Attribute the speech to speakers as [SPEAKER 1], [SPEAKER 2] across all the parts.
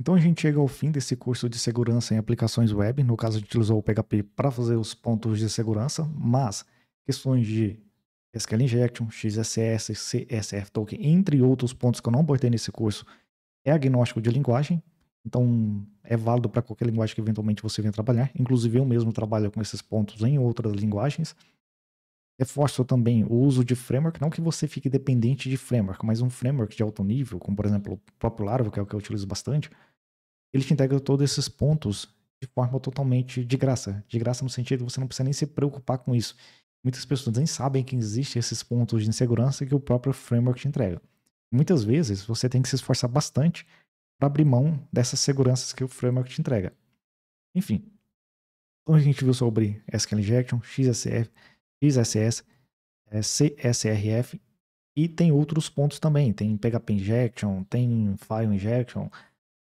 [SPEAKER 1] Então a gente chega ao fim desse curso de segurança em aplicações web. No caso, a gente usou o PHP para fazer os pontos de segurança, mas questões de SQL Injection, XSS, CSF Token, entre outros pontos que eu não abordei nesse curso, é agnóstico de linguagem. Então é válido para qualquer linguagem que eventualmente você venha trabalhar. Inclusive eu mesmo trabalho com esses pontos em outras linguagens. Reforço também o uso de framework, não que você fique dependente de framework, mas um framework de alto nível, como por exemplo o próprio Laravel, que é o que eu utilizo bastante, ele te integra todos esses pontos de forma totalmente de graça. De graça no sentido que você não precisa nem se preocupar com isso. Muitas pessoas nem sabem que existem esses pontos de insegurança que o próprio framework te entrega. Muitas vezes você tem que se esforçar bastante para abrir mão dessas seguranças que o framework te entrega. Enfim, então a gente viu sobre SQL Injection, XSF, XSS, é, CSRF e tem outros pontos também. Tem PHP Injection, tem File Injection,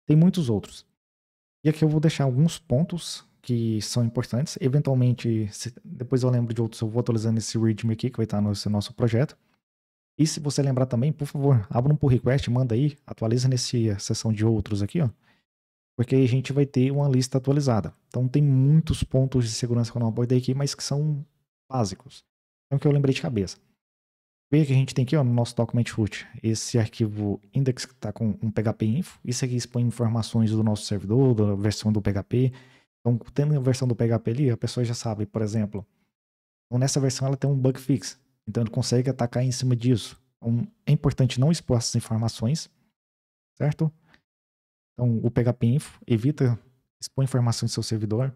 [SPEAKER 1] tem muitos outros. E aqui eu vou deixar alguns pontos que são importantes. Eventualmente, se, depois eu lembro de outros, eu vou atualizando esse README aqui, que vai estar nesse nosso projeto. E se você lembrar também, por favor, abra um pull request, manda aí, atualiza nessa seção de outros aqui, ó. Porque aí a gente vai ter uma lista atualizada. Então tem muitos pontos de segurança que eu não abordei aqui, mas que são básicos. o então, que eu lembrei de cabeça. Veja que a gente tem aqui ó, no nosso document root esse arquivo index que está com um PHP info. Isso aqui expõe informações do nosso servidor, da versão do PHP. Então, tendo a versão do PHP ali, a pessoa já sabe, por exemplo, então nessa versão ela tem um bug fix. Então, ele consegue atacar em cima disso. Então, é importante não expor essas informações, certo? Então, o PHP info evita expor informações do seu servidor,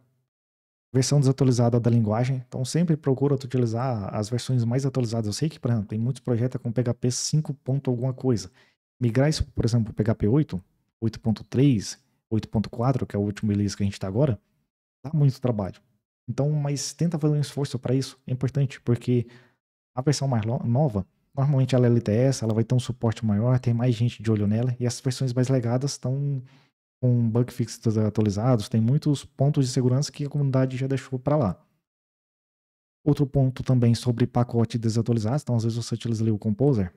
[SPEAKER 1] versão desatualizada da linguagem. Então sempre procura utilizar as versões mais atualizadas. Eu sei que, por exemplo, tem muitos projetos com PHP 5. alguma coisa. Migrar isso, por exemplo, para PHP 8, 8.3, 8.4, que é o último release que a gente está agora, dá muito trabalho. Então, mas tenta fazer um esforço para isso. É importante, porque a versão mais nova, normalmente ela é LTS, ela vai ter um suporte maior, tem mais gente de olho nela, e as versões mais legadas estão com bug fixes atualizados, tem muitos pontos de segurança que a comunidade já deixou para lá. Outro ponto também sobre pacote desatualizado, então às vezes você utiliza ali o Composer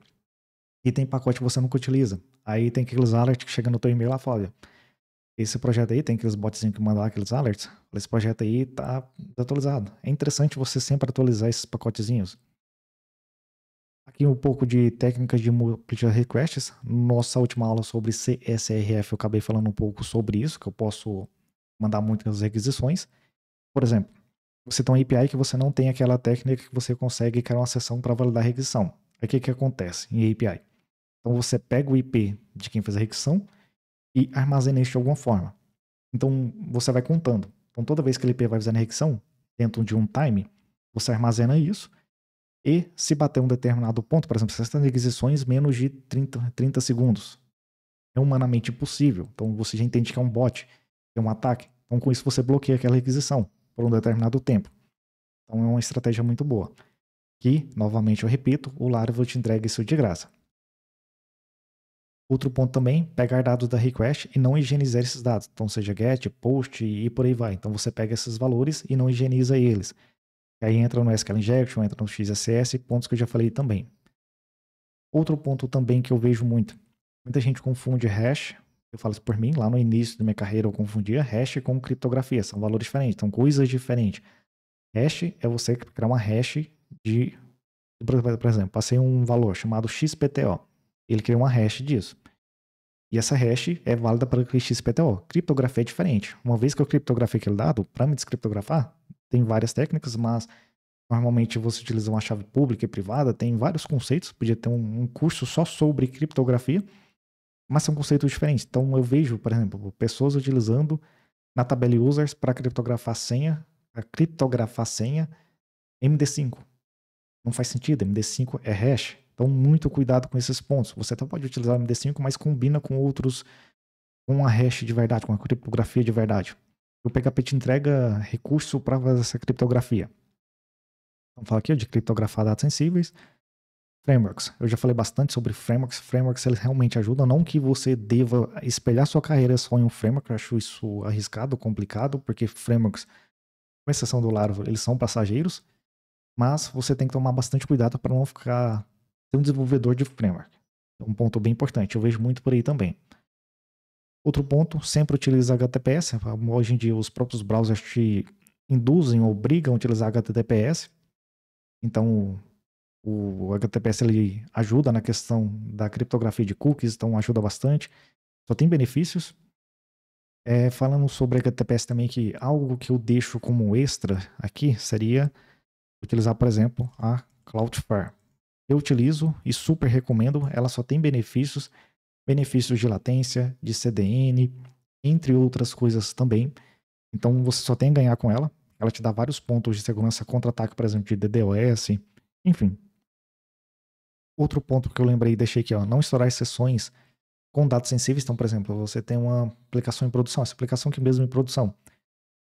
[SPEAKER 1] e tem pacote que você nunca utiliza. Aí tem aqueles alerts que chegam no teu e-mail lá fala, esse projeto aí tem aqueles botzinhos que mandam lá aqueles alerts, esse projeto aí tá desatualizado. É interessante você sempre atualizar esses pacotezinhos. Aqui um pouco de técnicas de múltiplas requests. Nossa última aula sobre CSRF eu acabei falando um pouco sobre isso, que eu posso mandar muitas requisições. Por exemplo, você tem um API que você não tem aquela técnica que você consegue criar é uma sessão para validar a requisição. Aí o que, que acontece em API? Então você pega o IP de quem fez a requisição e armazena isso de alguma forma. Então você vai contando. Então toda vez que o IP vai fazer a requisição, dentro de um time, você armazena isso e se bater um determinado ponto, por exemplo, se essas requisições menos de 30, 30 segundos. É humanamente impossível. Então você já entende que é um bot, é um ataque. Então com isso você bloqueia aquela requisição por um determinado tempo. Então é uma estratégia muito boa. Que, novamente eu repito, o Laravel te entrega isso de graça. Outro ponto também, pegar dados da request e não higienizar esses dados. Então, seja get, post e por aí vai. Então, você pega esses valores e não higieniza eles. Aí entra no SQL Injection, entra no XSS, pontos que eu já falei também. Outro ponto também que eu vejo muito. Muita gente confunde hash, eu falo isso por mim, lá no início da minha carreira eu confundia hash com criptografia, são valores diferentes, são coisas diferentes. Hash é você criar uma hash de, por exemplo, passei um valor chamado XPTO, ele cria uma hash disso. E essa hash é válida para o XPTO. Criptografia é diferente. Uma vez que eu criptografei aquele dado, para me descriptografar, tem várias técnicas, mas normalmente você utiliza uma chave pública e privada, tem vários conceitos, podia ter um, um curso só sobre criptografia, mas são conceitos diferentes. Então eu vejo, por exemplo, pessoas utilizando na tabela users para criptografar senha, para criptografar senha MD5. Não faz sentido, MD5 é hash. Então muito cuidado com esses pontos. Você até pode utilizar o MD5, mas combina com outros com a hash de verdade, com a criptografia de verdade o PHP te entrega recurso para fazer essa criptografia. Então, fala aqui de criptografar dados sensíveis. Frameworks. Eu já falei bastante sobre frameworks. Frameworks eles realmente ajudam. Não que você deva espelhar sua carreira só em um framework. Eu acho isso arriscado, complicado, porque frameworks, com exceção do Laravel, eles são passageiros. Mas você tem que tomar bastante cuidado para não ficar ser um desenvolvedor de framework. É um ponto bem importante. Eu vejo muito por aí também. Outro ponto, sempre utiliza HTTPS. Né? Hoje em dia, os próprios browsers te induzem, obrigam a utilizar HTTPS. Então, o HTTPS ele ajuda na questão da criptografia de cookies, então ajuda bastante. Só tem benefícios. É, falando sobre HTTPS também, que algo que eu deixo como extra aqui seria utilizar, por exemplo, a Cloudflare. Eu utilizo e super recomendo, ela só tem benefícios benefícios de latência, de CDN, entre outras coisas também. Então você só tem a ganhar com ela. Ela te dá vários pontos de segurança contra ataque, por exemplo, de DDoS, enfim. Outro ponto que eu lembrei e deixei aqui, ó, não estourar exceções com dados sensíveis. Então, por exemplo, você tem uma aplicação em produção, essa aplicação que mesmo em produção.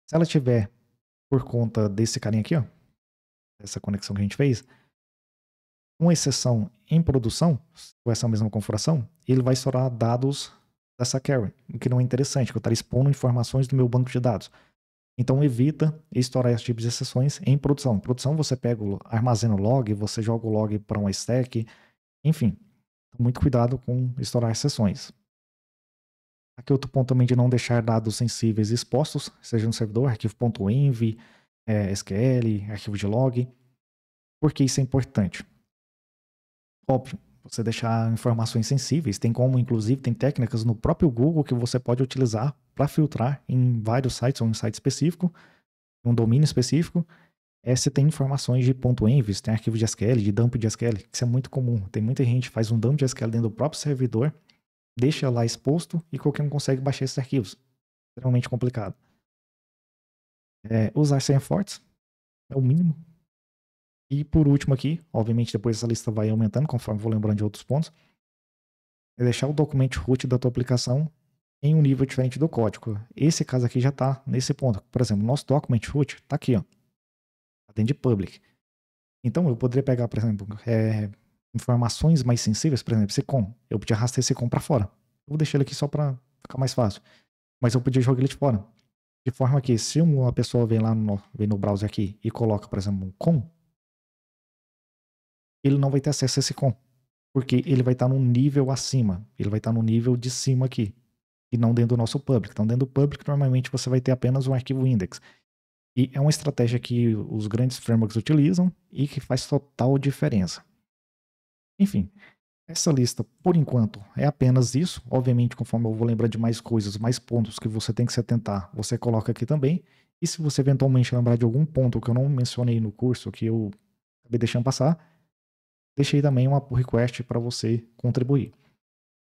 [SPEAKER 1] Se ela tiver por conta desse carinha aqui, ó, essa conexão que a gente fez, uma exceção em produção, com essa mesma configuração, ele vai estourar dados dessa carry, o que não é interessante, porque eu estar expondo informações do meu banco de dados. Então evita estourar esse tipo de exceções em produção. Em produção você pega, o, armazena o log, você joga o log para um stack, enfim. Muito cuidado com estourar exceções. Aqui outro ponto também de não deixar dados sensíveis expostos, seja no servidor, arquivo.env, é, SQL, arquivo de log, porque isso é importante. Óbvio, você deixar informações sensíveis. Tem como, inclusive, tem técnicas no próprio Google que você pode utilizar para filtrar em vários sites ou em um site específico, um domínio específico. É se tem informações de .envs, tem arquivo de SQL, de dump de SQL, que isso é muito comum. Tem muita gente que faz um dump de SQL dentro do próprio servidor, deixa lá exposto e qualquer um consegue baixar esses arquivos. Extremamente complicado. É, usar senha fortes é o mínimo e por último aqui, obviamente depois essa lista vai aumentando conforme vou lembrando de outros pontos, é deixar o documento root da tua aplicação em um nível diferente do código. Esse caso aqui já está nesse ponto. Por exemplo, nosso document root está aqui, está dentro de public. Então eu poderia pegar, por exemplo, é, informações mais sensíveis, por exemplo, com, Eu podia arrastar esse com para fora. Eu vou deixar ele aqui só para ficar mais fácil. Mas eu podia jogar ele de fora. De forma que se uma pessoa vem lá no, vem no browser aqui e coloca, por exemplo, um com, ele não vai ter acesso a esse com. Porque ele vai estar tá num nível acima. Ele vai estar tá no nível de cima aqui. E não dentro do nosso public. Então, dentro do public, normalmente você vai ter apenas um arquivo index. E é uma estratégia que os grandes frameworks utilizam e que faz total diferença. Enfim, essa lista, por enquanto, é apenas isso. Obviamente, conforme eu vou lembrar de mais coisas, mais pontos que você tem que se atentar, você coloca aqui também. E se você eventualmente lembrar de algum ponto que eu não mencionei no curso, que eu acabei deixando passar, deixei também uma request para você contribuir.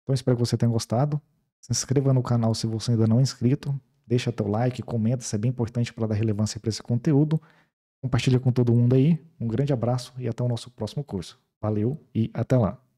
[SPEAKER 1] Então espero que você tenha gostado. Se inscreva no canal se você ainda não é inscrito. Deixa teu like, comenta, isso é bem importante para dar relevância para esse conteúdo. Compartilha com todo mundo aí. Um grande abraço e até o nosso próximo curso. Valeu e até lá.